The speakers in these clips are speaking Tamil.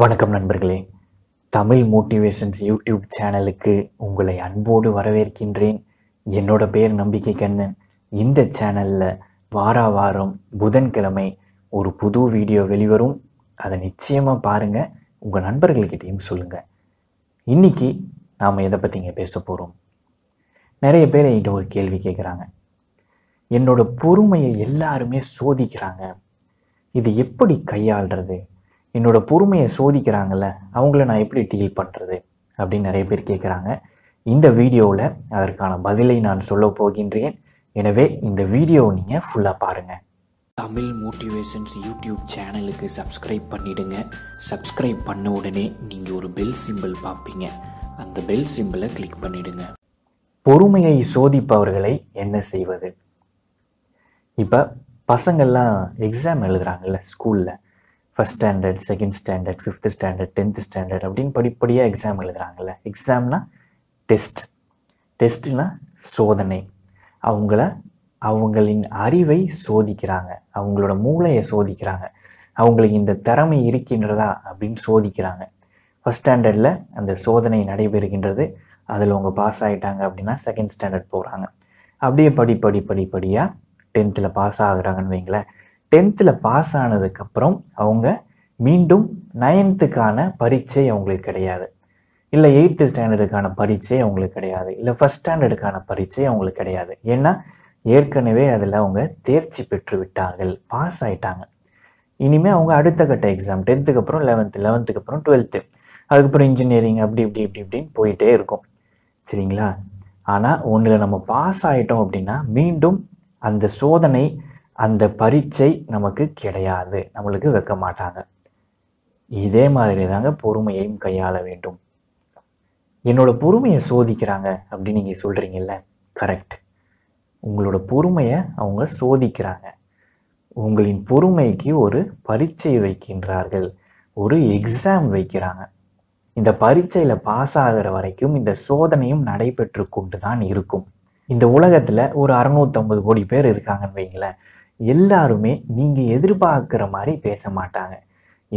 வணக்கம் நண்பர்களே தமிழ் மோட்டிவேஷன்ஸ் யூடியூப் சேனலுக்கு உங்களை அன்போடு வரவேற்கின்றேன் என்னோட பேர் நம்பிக்கை கண்ணன் இந்த சேனலில் வார வாரம் புதன்கிழமை ஒரு புது வீடியோ வெளிவரும் அதை நிச்சயமாக பாருங்கள் உங்கள் நண்பர்கள்கிட்டையும் சொல்லுங்கள் இன்றைக்கி நாம் எதை பற்றிங்க பேச போகிறோம் நிறைய பேர் என்கிட்ட ஒரு கேள்வி கேட்குறாங்க என்னோட பொறுமையை எல்லாருமே சோதிக்கிறாங்க இது எப்படி கையாளுறது என்னோட பொறுமையை சோதிக்கிறாங்கள்ல அவங்கள நான் எப்படி டீல் பண்ணுறது அப்படின்னு நிறைய பேர் கேட்குறாங்க இந்த வீடியோவில் அதற்கான பதிலை நான் சொல்ல போகின்றேன் எனவே இந்த வீடியோ நீங்கள் ஃபுல்லாக பாருங்கள் தமிழ் மோட்டிவேஷன்ஸ் யூடியூப் சேனலுக்கு சப்ஸ்கிரைப் பண்ணிவிடுங்க சப்ஸ்கிரைப் பண்ண உடனே நீங்கள் ஒரு பெல் சிம்பிள் பார்ப்பீங்க அந்த பெல் சிம்பிளை கிளிக் பண்ணிவிடுங்க பொறுமையை சோதிப்பவர்களை என்ன செய்வது இப்போ பசங்கள்லாம் எக்ஸாம் எழுதுகிறாங்கல்ல ஸ்கூலில் first standard second standard fifth standard tenth standard அப்படின்னு படிப்படியாக எக்ஸாம் எழுதுகிறாங்கல்ல எக்ஸாம்னா டெஸ்ட் டெஸ்ட்னா சோதனை அவங்கள அவங்களின் அறிவை சோதிக்கிறாங்க அவங்களோட மூளையை சோதிக்கிறாங்க அவங்களுக்கு இந்த திறமை இருக்கின்றதா அப்படின்னு சோதிக்கிறாங்க ஃபஸ்ட் ஸ்டாண்டர்டில் அந்த சோதனை நடைபெறுகின்றது அதில் அவங்க பாஸ் ஆகிட்டாங்க அப்படின்னா செகண்ட் ஸ்டாண்டர்ட் போகிறாங்க அப்படியே படி படி படி படியாக டென்த்தில் பாஸ் ஆகுறாங்கன்னு வைங்களேன் டென்த்தில் பாஸ் ஆனதுக்கப்புறம் அவங்க மீண்டும் நைன்த்துக்கான பரீட்சை அவங்களுக்கு கிடையாது இல்லை எயித்து ஸ்டாண்டர்டுக்கான பரீட்சை அவங்களுக்கு கிடையாது இல்லை ஃபஸ்ட் ஸ்டாண்டர்டுக்கான பரீட்சை அவங்களுக்கு கிடையாது ஏன்னா ஏற்கனவே அதில் அவங்க தேர்ச்சி பெற்று விட்டார்கள் பாஸ் ஆயிட்டாங்க இனிமேல் அவங்க அடுத்த கட்ட எக்ஸாம் டென்த்துக்கு அப்புறம் லெவன்த்து லெவன்த்துக்கு அப்புறம் டுவெல்த்து அதுக்கப்புறம் இன்ஜினியரிங் அப்படி இப்படி இப்படி இப்படின்னு போயிட்டே இருக்கும் சரிங்களா ஆனால் ஒன்றில் நம்ம பாஸ் ஆகிட்டோம் அப்படின்னா மீண்டும் அந்த சோதனை அந்த பரீட்சை நமக்கு கிடையாது நம்மளுக்கு வைக்க மாட்டாங்க இதே மாதிரி தாங்க பொறுமையையும் கையாள வேண்டும் என்னோட பொறுமையை சோதிக்கிறாங்க அப்படின்னு நீங்கள் சொல்கிறீங்கல்ல கரெக்ட் உங்களோட பொறுமையை அவங்க சோதிக்கிறாங்க உங்களின் பொறுமைக்கு ஒரு பரீட்சை வைக்கின்றார்கள் ஒரு எக்ஸாம் வைக்கிறாங்க இந்த பரீட்சையில் பாஸ் ஆகிற வரைக்கும் இந்த சோதனையும் நடைபெற்று கொண்டு தான் இருக்கும் இந்த உலகத்தில் ஒரு அறுநூத்தம்பது கோடி பேர் இருக்காங்கன்னு வைங்களேன் எல்லாருமே நீங்கள் எதிர்பார்க்குற மாதிரி பேச மாட்டாங்க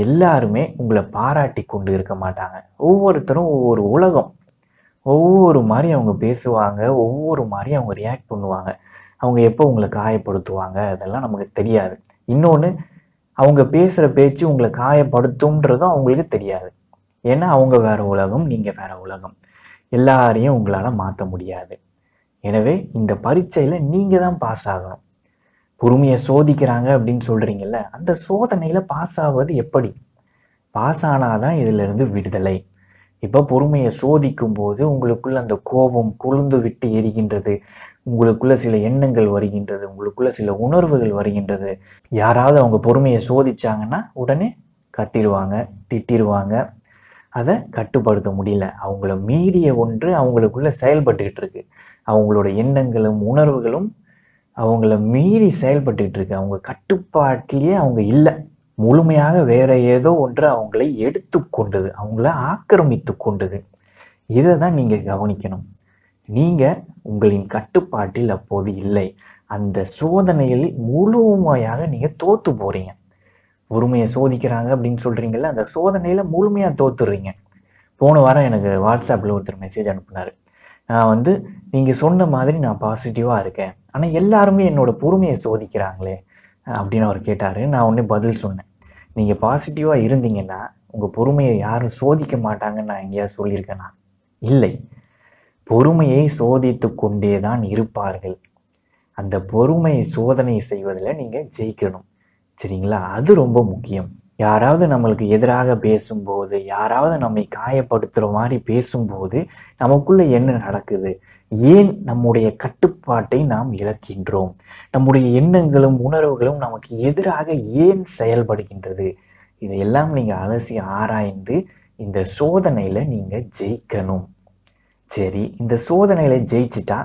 எல்லாருமே உங்களை பாராட்டி கொண்டு இருக்க மாட்டாங்க ஒவ்வொருத்தரும் ஒவ்வொரு உலகம் ஒவ்வொரு மாதிரி அவங்க பேசுவாங்க ஒவ்வொரு மாதிரி அவங்க ரியாக்ட் பண்ணுவாங்க அவங்க எப்போ உங்களை காயப்படுத்துவாங்க அதெல்லாம் நமக்கு தெரியாது இன்னொன்று அவங்க பேசுகிற பேச்சு உங்களை காயப்படுத்தும்ன்றதும் அவங்களுக்கு தெரியாது ஏன்னா அவங்க வேறு உலகம் நீங்கள் வேறு உலகம் எல்லாரையும் உங்களால் மாற்ற முடியாது எனவே இந்த பரீட்சையில் நீங்கள் தான் பாஸ் ஆகணும் பொறுமையை சோதிக்கிறாங்க அப்படின்னு சொல்கிறீங்கல்ல அந்த சோதனையில் பாஸ் ஆவது எப்படி பாஸ் ஆனாதான் இதிலிருந்து விடுதலை இப்போ பொறுமையை சோதிக்கும் போது உங்களுக்குள்ள அந்த கோபம் கொழுந்து விட்டு எரிகின்றது உங்களுக்குள்ள சில எண்ணங்கள் வருகின்றது உங்களுக்குள்ள சில உணர்வுகள் வருகின்றது யாராவது அவங்க பொறுமையை சோதிச்சாங்கன்னா உடனே கத்திடுவாங்க திட்டிடுவாங்க அதை கட்டுப்படுத்த முடியல அவங்கள மீறிய ஒன்று அவங்களுக்குள்ள செயல்பட்டுக்கிட்டு இருக்கு அவங்களோட எண்ணங்களும் உணர்வுகளும் அவங்கள மீறி இருக்கு அவங்க கட்டுப்பாட்டிலேயே அவங்க இல்லை முழுமையாக வேற ஏதோ ஒன்று அவங்கள எடுத்து கொண்டது அவங்கள ஆக்கிரமித்து கொண்டது இதை தான் நீங்கள் கவனிக்கணும் நீங்கள் உங்களின் கட்டுப்பாட்டில் அப்போது இல்லை அந்த சோதனையில் முழுமையாக நீங்கள் தோற்று போகிறீங்க உரிமையை சோதிக்கிறாங்க அப்படின்னு சொல்கிறீங்கல்ல அந்த சோதனையில் முழுமையாக தோத்துடுறீங்க போன வாரம் எனக்கு வாட்ஸ்அப்பில் ஒருத்தர் மெசேஜ் அனுப்புனார் நான் வந்து நீங்கள் சொன்ன மாதிரி நான் பாசிட்டிவாக இருக்கேன் ஆனால் எல்லாருமே என்னோடய பொறுமையை சோதிக்கிறாங்களே அப்படின்னு அவர் கேட்டார் நான் ஒன்று பதில் சொன்னேன் நீங்கள் பாசிட்டிவாக இருந்தீங்கன்னா உங்கள் பொறுமையை யாரும் சோதிக்க மாட்டாங்கன்னு நான் எங்கேயா சொல்லியிருக்கேனா இல்லை பொறுமையை சோதித்து கொண்டே தான் இருப்பார்கள் அந்த பொறுமை சோதனை செய்வதில் நீங்கள் ஜெயிக்கணும் சரிங்களா அது ரொம்ப முக்கியம் யாராவது நம்மளுக்கு எதிராக பேசும்போது யாராவது நம்மை காயப்படுத்துகிற மாதிரி பேசும்போது நமக்குள்ளே என்ன நடக்குது ஏன் நம்முடைய கட்டுப்பாட்டை நாம் இழக்கின்றோம் நம்முடைய எண்ணங்களும் உணர்வுகளும் நமக்கு எதிராக ஏன் செயல்படுகின்றது இதையெல்லாம் நீங்கள் அலசி ஆராய்ந்து இந்த சோதனையில் நீங்கள் ஜெயிக்கணும் சரி இந்த சோதனையில் ஜெயிச்சிட்டா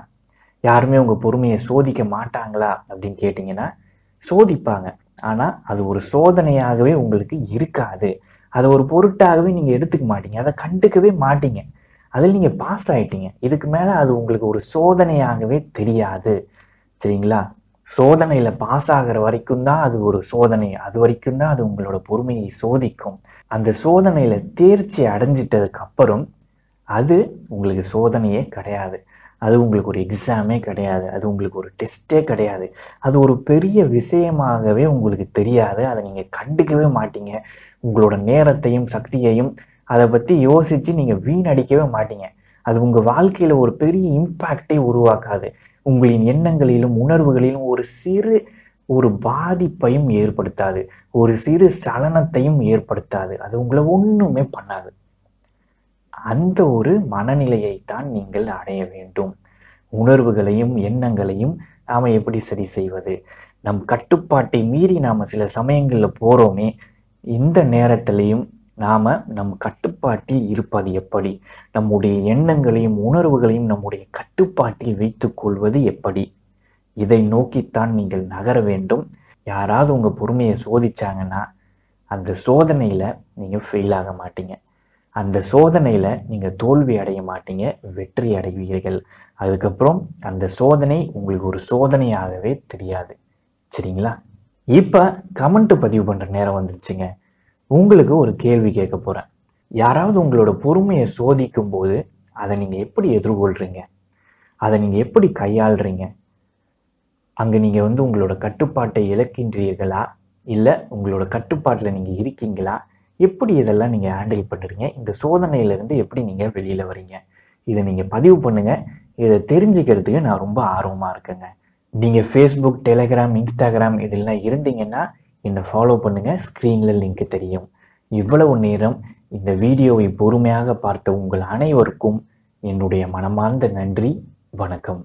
யாருமே உங்கள் பொறுமையை சோதிக்க மாட்டாங்களா அப்படின்னு கேட்டிங்கன்னா சோதிப்பாங்க ஆனால் அது ஒரு சோதனையாகவே உங்களுக்கு இருக்காது அதை ஒரு பொருட்டாகவே நீங்கள் எடுத்துக்க மாட்டீங்க அதை கண்டுக்கவே மாட்டீங்க அதில் நீங்கள் பாஸ் ஆகிட்டீங்க இதுக்கு மேலே அது உங்களுக்கு ஒரு சோதனையாகவே தெரியாது சரிங்களா சோதனையில் பாஸ் ஆகிற வரைக்கும் தான் அது ஒரு சோதனை அது வரைக்கும் தான் அது உங்களோட பொறுமையை சோதிக்கும் அந்த சோதனையில் தேர்ச்சி அடைஞ்சிட்டதுக்கு அப்புறம் அது உங்களுக்கு சோதனையே கிடையாது அது உங்களுக்கு ஒரு எக்ஸாமே கிடையாது அது உங்களுக்கு ஒரு டெஸ்ட்டே கிடையாது அது ஒரு பெரிய விஷயமாகவே உங்களுக்கு தெரியாது அதை நீங்கள் கண்டுக்கவே மாட்டீங்க உங்களோட நேரத்தையும் சக்தியையும் அதை பற்றி யோசித்து நீங்கள் வீணடிக்கவே மாட்டீங்க அது உங்கள் வாழ்க்கையில் ஒரு பெரிய இம்பேக்டை உருவாக்காது உங்களின் எண்ணங்களிலும் உணர்வுகளிலும் ஒரு சிறு ஒரு பாதிப்பையும் ஏற்படுத்தாது ஒரு சிறு சலனத்தையும் ஏற்படுத்தாது அது உங்களை ஒன்றுமே பண்ணாது அந்த ஒரு மனநிலையைத்தான் நீங்கள் அடைய வேண்டும் உணர்வுகளையும் எண்ணங்களையும் நாம் எப்படி சரி செய்வது நம் கட்டுப்பாட்டை மீறி நாம் சில சமயங்களில் போகிறோமே இந்த நேரத்திலையும் நாம் நம் கட்டுப்பாட்டில் இருப்பது எப்படி நம்முடைய எண்ணங்களையும் உணர்வுகளையும் நம்முடைய கட்டுப்பாட்டில் வைத்துக்கொள்வது எப்படி இதை நோக்கித்தான் நீங்கள் நகர வேண்டும் யாராவது உங்கள் பொறுமையை சோதிச்சாங்கன்னா அந்த சோதனையில் நீங்கள் ஃபெயில் ஆக மாட்டீங்க அந்த சோதனையில் நீங்கள் தோல்வி அடைய மாட்டீங்க வெற்றி அடைவீர்கள் அதுக்கப்புறம் அந்த சோதனை உங்களுக்கு ஒரு சோதனையாகவே தெரியாது சரிங்களா இப்போ கமெண்ட் பதிவு பண்ணுற நேரம் வந்துருச்சுங்க உங்களுக்கு ஒரு கேள்வி கேட்க போகிறேன் யாராவது உங்களோட பொறுமையை சோதிக்கும் போது அதை நீங்கள் எப்படி எதிர்கொள்கிறீங்க அதை நீங்கள் எப்படி கையாளுறீங்க அங்கே நீங்கள் வந்து உங்களோட கட்டுப்பாட்டை இழக்கின்றீர்களா இல்லை உங்களோட கட்டுப்பாட்டில் நீங்கள் இருக்கீங்களா எப்படி இதெல்லாம் நீங்கள் ஹேண்டில் பண்ணுறீங்க இந்த சோதனையிலேருந்து எப்படி நீங்கள் வெளியில் வரீங்க இதை நீங்கள் பதிவு பண்ணுங்கள் இதை தெரிஞ்சுக்கிறதுக்கு நான் ரொம்ப ஆர்வமாக இருக்கேங்க நீங்கள் ஃபேஸ்புக் டெலிகிராம் இன்ஸ்டாகிராம் இதெல்லாம் இருந்தீங்கன்னா என்னை ஃபாலோ பண்ணுங்கள் ஸ்க்ரீனில் லிங்க் தெரியும் இவ்வளவு நேரம் இந்த வீடியோவை பொறுமையாக பார்த்த உங்கள் அனைவருக்கும் என்னுடைய மனமார்ந்த நன்றி வணக்கம்